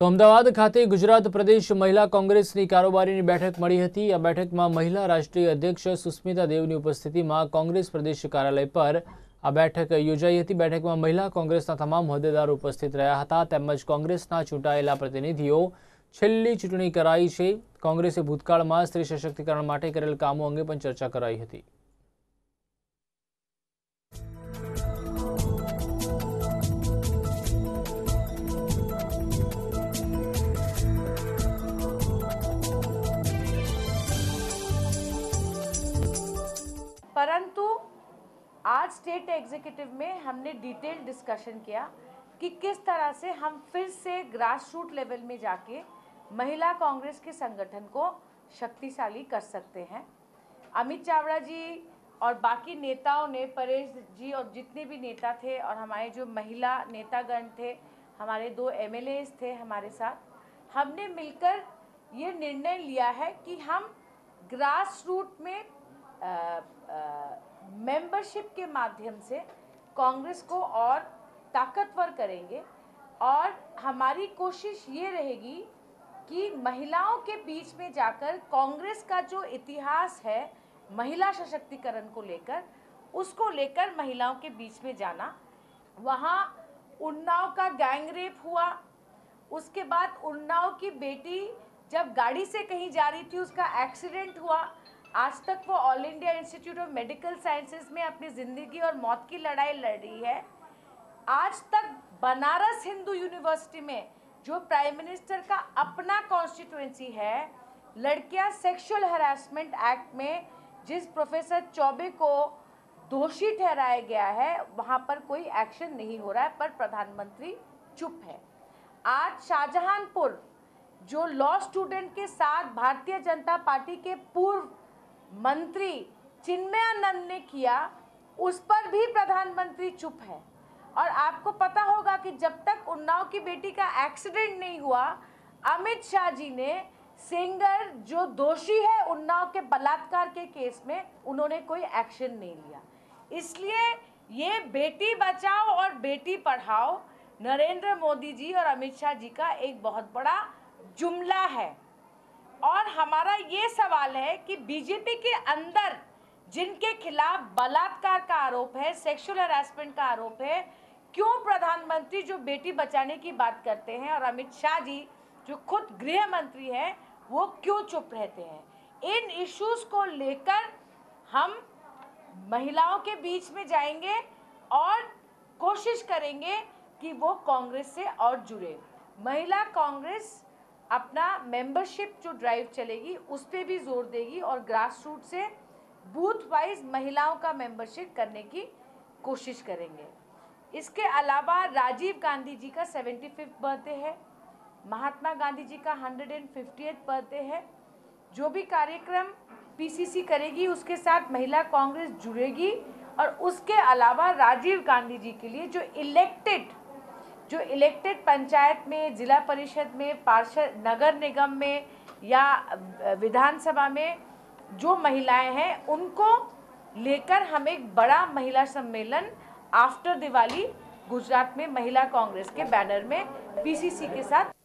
તો અમદાવાદ ખાતે ગુજરાત પ્રદેશ મહિલા કોંગ્રેસની કારોબારીની બેઠક મળી હતી આ બેઠકમાં મહિલા રાષ્ટ્રીય અધ્યક્ષ સુસ્મિતા દેવની ઉપસ્થિતિમાં કોંગ્રેસ પ્રદેશ કાર્યાલય પર આ બેઠક યોજાઈ હતી બેઠકમાં મહિલા કોંગ્રેસના તમામ હોદ્દેદારો ઉપસ્થિત રહ્યા હતા તેમજ કોંગ્રેસના ચૂંટાયેલા પ્રતિનિધિઓ છેલ્લી ચૂંટણી કરાઈ છે કોંગ્રેસે ભૂતકાળમાં સ્ત્રી સશક્તિકરણ માટે કરેલ કામો અંગે પણ ચર્ચા કરાઈ હતી परंतु आज स्टेट एग्जीक्यूटिव में हमने डिटेल डिस्कशन किया कि किस तरह से हम फिर से ग्रास रूट लेवल में जाके महिला कांग्रेस के संगठन को शक्तिशाली कर सकते हैं अमित चावड़ा जी और बाकी नेताओं ने परेश जी और जितने भी नेता थे और हमारे जो महिला नेतागण थे हमारे दो एम थे हमारे साथ हमने मिलकर ये निर्णय लिया है कि हम ग्रास रूट में मेंबरशिप के माध्यम से कांग्रेस को और ताकतवर करेंगे और हमारी कोशिश ये रहेगी कि महिलाओं के बीच में जाकर कांग्रेस का जो इतिहास है महिला सशक्तिकरण को लेकर उसको लेकर महिलाओं के बीच में जाना वहाँ उन्नाव का गैंग रेप हुआ उसके बाद उन्नाव की बेटी जब गाड़ी से कहीं जा रही थी उसका एक्सीडेंट हुआ आज तक वो All India Institute of Medical Sciences में अपनी ज़िंदगी और मौत की लड़ाई लड़ रही है आज तक बनारस हिंदू यूनिवर्सिटी में जो प्राइम मिनिस्टर का अपना कॉन्स्टिट्यूंसी है लड़कियां सेक्सुअल हरासमेंट एक्ट में जिस प्रोफेसर चौबे को दोषी ठहराया गया है वहाँ पर कोई एक्शन नहीं हो रहा है पर प्रधानमंत्री चुप है आज शाहजहांपुर जो लॉ स्टूडेंट के साथ भारतीय जनता पार्टी के पूर्व मंत्री चिन्मयानंद ने किया उस पर भी प्रधानमंत्री चुप है और आपको पता होगा कि जब तक उन्नाव की बेटी का एक्सीडेंट नहीं हुआ अमित शाह जी ने सिंगर जो दोषी है उन्नाव के बलात्कार के केस में उन्होंने कोई एक्शन नहीं लिया इसलिए ये बेटी बचाओ और बेटी पढ़ाओ नरेंद्र मोदी जी और अमित शाह जी का एक बहुत बड़ा जुमला है और हमारा ये सवाल है कि बीजेपी के अंदर जिनके खिलाफ बलात्कार का आरोप है सेक्सुअल हरासमेंट का आरोप है क्यों प्रधानमंत्री जो बेटी बचाने की बात करते हैं और अमित शाह जी जो खुद गृह मंत्री हैं वो क्यों चुप रहते हैं इन इश्यूज को लेकर हम महिलाओं के बीच में जाएंगे और कोशिश करेंगे कि वो कांग्रेस से और जुड़े महिला कांग्रेस अपना मेंबरशिप जो ड्राइव चलेगी उस पर भी जोर देगी और ग्रास रूट से बूथ वाइज महिलाओं का मेंबरशिप करने की कोशिश करेंगे इसके अलावा राजीव गांधी जी का सेवेंटी फिफ्थ बर्थडे है महात्मा गांधी जी का हंड्रेड एंड फिफ्टी बर्थडे है जो भी कार्यक्रम पीसीसी करेगी उसके साथ महिला कांग्रेस जुड़ेगी और उसके अलावा राजीव गांधी जी के लिए जो इलेक्टेड जो इलेक्टेड पंचायत में जिला परिषद में पार्षद नगर निगम में या विधानसभा में जो महिलाएं हैं उनको लेकर हम एक बड़ा महिला सम्मेलन आफ्टर दिवाली गुजरात में महिला कांग्रेस के बैनर में पीसीसी के साथ